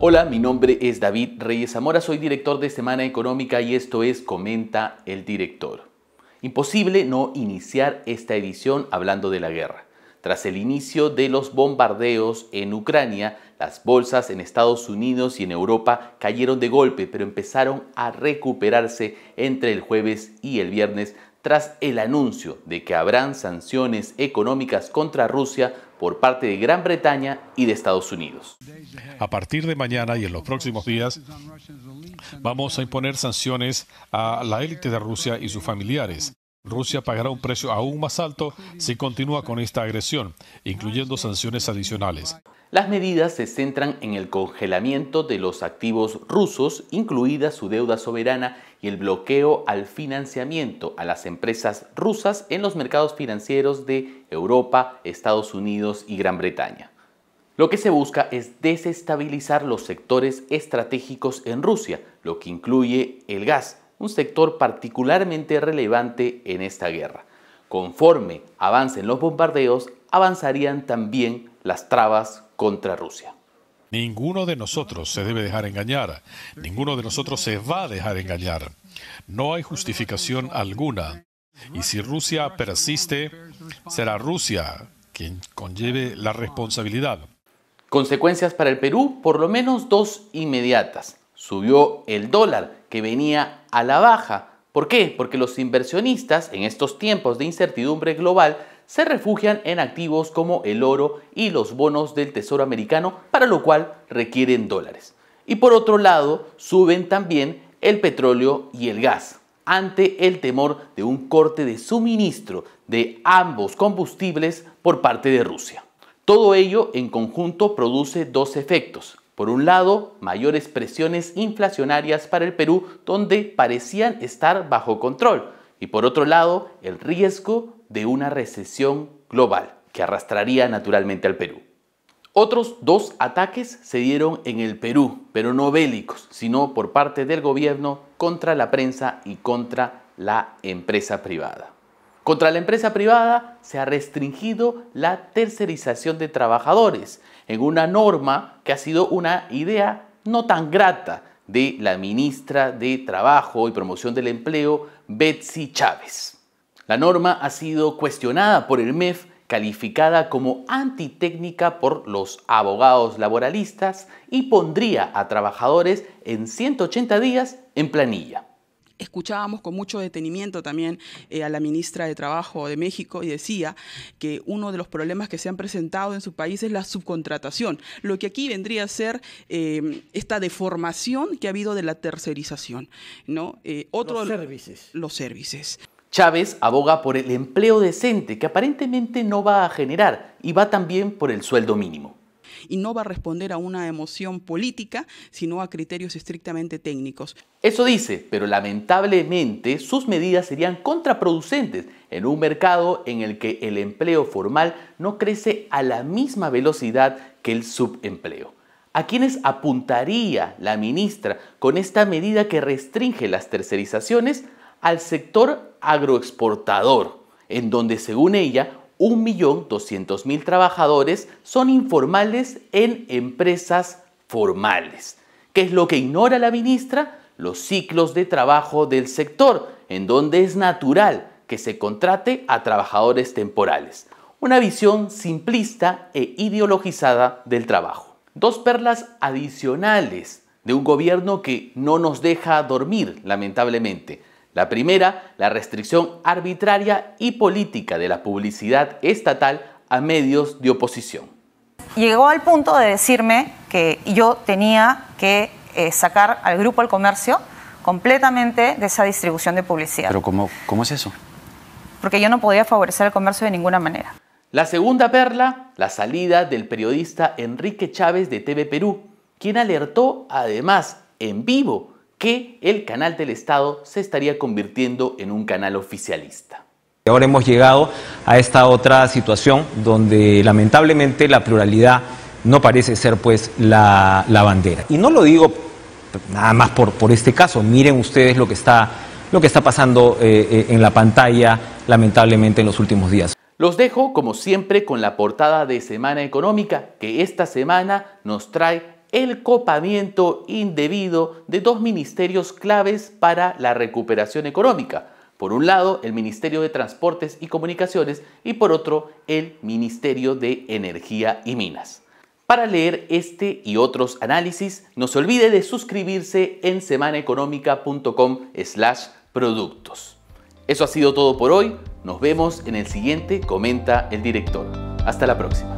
Hola, mi nombre es David Reyes Zamora, soy director de Semana Económica y esto es Comenta el Director. Imposible no iniciar esta edición hablando de la guerra. Tras el inicio de los bombardeos en Ucrania, las bolsas en Estados Unidos y en Europa cayeron de golpe, pero empezaron a recuperarse entre el jueves y el viernes tras el anuncio de que habrán sanciones económicas contra Rusia por parte de Gran Bretaña y de Estados Unidos. A partir de mañana y en los próximos días vamos a imponer sanciones a la élite de Rusia y sus familiares. Rusia pagará un precio aún más alto si continúa con esta agresión, incluyendo sanciones adicionales. Las medidas se centran en el congelamiento de los activos rusos, incluida su deuda soberana y el bloqueo al financiamiento a las empresas rusas en los mercados financieros de Europa, Estados Unidos y Gran Bretaña. Lo que se busca es desestabilizar los sectores estratégicos en Rusia, lo que incluye el gas, un sector particularmente relevante en esta guerra. Conforme avancen los bombardeos, avanzarían también las trabas contra Rusia. Ninguno de nosotros se debe dejar engañar. Ninguno de nosotros se va a dejar engañar. No hay justificación alguna. Y si Rusia persiste, será Rusia quien conlleve la responsabilidad. Consecuencias para el Perú, por lo menos dos inmediatas. Subió el dólar, que venía a la baja. ¿Por qué? Porque los inversionistas en estos tiempos de incertidumbre global se refugian en activos como el oro y los bonos del Tesoro americano, para lo cual requieren dólares. Y por otro lado, suben también el petróleo y el gas, ante el temor de un corte de suministro de ambos combustibles por parte de Rusia. Todo ello en conjunto produce dos efectos. Por un lado, mayores presiones inflacionarias para el Perú, donde parecían estar bajo control, y por otro lado el riesgo de una recesión global que arrastraría naturalmente al Perú. Otros dos ataques se dieron en el Perú, pero no bélicos, sino por parte del gobierno contra la prensa y contra la empresa privada. Contra la empresa privada se ha restringido la tercerización de trabajadores en una norma que ha sido una idea no tan grata de la ministra de Trabajo y Promoción del Empleo, Betsy Chávez. La norma ha sido cuestionada por el MEF, calificada como antitécnica por los abogados laboralistas y pondría a trabajadores en 180 días en planilla escuchábamos con mucho detenimiento también eh, a la ministra de Trabajo de México y decía que uno de los problemas que se han presentado en su país es la subcontratación, lo que aquí vendría a ser eh, esta deformación que ha habido de la tercerización. ¿no? Eh, los servicios. Los servicios. Chávez aboga por el empleo decente que aparentemente no va a generar y va también por el sueldo mínimo y no va a responder a una emoción política, sino a criterios estrictamente técnicos. Eso dice, pero lamentablemente sus medidas serían contraproducentes en un mercado en el que el empleo formal no crece a la misma velocidad que el subempleo. ¿A quiénes apuntaría la ministra con esta medida que restringe las tercerizaciones? Al sector agroexportador, en donde según ella 1.200.000 trabajadores son informales en empresas formales. ¿Qué es lo que ignora la ministra? Los ciclos de trabajo del sector, en donde es natural que se contrate a trabajadores temporales. Una visión simplista e ideologizada del trabajo. Dos perlas adicionales de un gobierno que no nos deja dormir, lamentablemente. La primera, la restricción arbitraria y política de la publicidad estatal a medios de oposición. Llegó al punto de decirme que yo tenía que eh, sacar al grupo El Comercio completamente de esa distribución de publicidad. ¿Pero cómo, cómo es eso? Porque yo no podía favorecer el comercio de ninguna manera. La segunda perla, la salida del periodista Enrique Chávez de TV Perú, quien alertó además en vivo que el canal del Estado se estaría convirtiendo en un canal oficialista. Ahora hemos llegado a esta otra situación donde lamentablemente la pluralidad no parece ser pues la, bandera. Y no lo digo nada más por, por este caso, miren ustedes lo que está, lo que está pasando eh, eh, en la pantalla lamentablemente en los últimos días. Los dejo como siempre con la portada de Semana Económica que esta semana nos trae el copamiento indebido de dos ministerios claves para la recuperación económica. Por un lado, el Ministerio de Transportes y Comunicaciones y por otro, el Ministerio de Energía y Minas. Para leer este y otros análisis, no se olvide de suscribirse en semanaeconómica.com slash productos. Eso ha sido todo por hoy. Nos vemos en el siguiente Comenta el Director. Hasta la próxima.